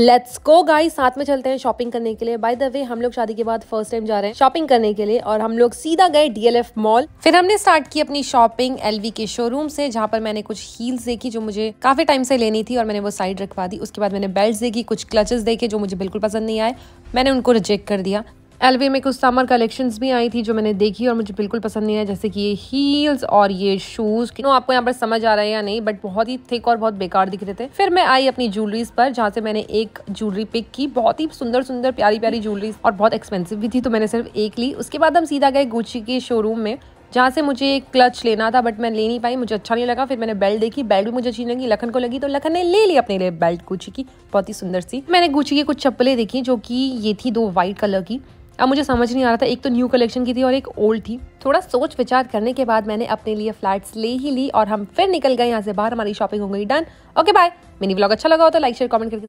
let's go guys साथ में चलते हैं शॉपिंग करने के लिए बाय द वे हम लोग शादी के बाद फर्स्ट टाइम जा रहे हैं शॉपिंग करने के लिए और हम लोग सीधा गए डीएलएफ मॉल फिर हमने स्टार्ट की अपनी शॉपिंग एलवी के शोरूम से जहाँ पर मैंने कुछ हील्स देखी जो मुझे काफी टाइम से लेनी थी और मैंने वो साइड रखवा दी उसके बाद मैंने बेल्ट देखी कुछ क्लचेस देखे जो मुझे बिल्कुल पसंद नहीं आए मैंने उनको रिजेक्ट कर दिया एलवे में कुछ समर कलेक्शंस भी आई थी जो मैंने देखी और मुझे बिल्कुल पसंद नहीं आया जैसे कि ये हील्स और ये शूज़ नो आपको यहाँ पर समझ आ रहा है या नहीं बट बहुत ही थिक और बहुत बेकार दिख रहे थे फिर मैं आई अपनी ज्वेलरीज पर जहाँ से मैंने एक ज्वेलरी पिक की बहुत ही सुंदर सुंदर प्यारी प्यारी ज्वेलरीज और बहुत एक्सपेंसिव भी थी तो मैंने सिर्फ एक ली उसके बाद हम सीधा गए गुची के शोरूम में जहाँ से मुझे एक क्लच लेना था बट मैं ले नहीं पाई मुझे अच्छा नहीं लगा फिर मैंने बेल्ट देखी बेल्ट भी मुझे अच्छी लगी लखन को लगी तो लखन ने ले ली अपने लिए बेल्ट गुची की बहुत ही सुंदर सी मैंने गुची की कुछ चप्पलें देखी जो कि ये थी दो व्हाइट कलर की अब मुझे समझ नहीं आ रहा था एक तो न्यू कलेक्शन की थी और एक ओल्ड थी थोड़ा सोच विचार करने के बाद मैंने अपने लिए फ्लैट्स ले ही ली और हम फिर निकल गए यहाँ से बाहर हमारी शॉपिंग हो गई done okay bye mini blog अच्छा लगा हो तो लाइक शेयर कमेंट करके